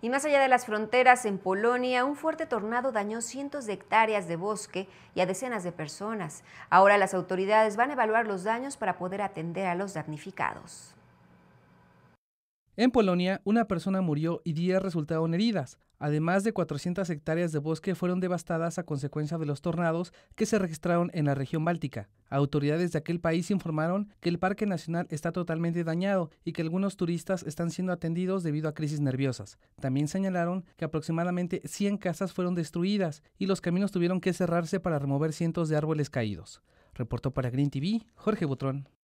Y más allá de las fronteras, en Polonia, un fuerte tornado dañó cientos de hectáreas de bosque y a decenas de personas. Ahora las autoridades van a evaluar los daños para poder atender a los damnificados. En Polonia, una persona murió y 10 resultaron heridas. Además de 400 hectáreas de bosque fueron devastadas a consecuencia de los tornados que se registraron en la región báltica. Autoridades de aquel país informaron que el Parque Nacional está totalmente dañado y que algunos turistas están siendo atendidos debido a crisis nerviosas. También señalaron que aproximadamente 100 casas fueron destruidas y los caminos tuvieron que cerrarse para remover cientos de árboles caídos. Reportó para Green TV Jorge Butrón.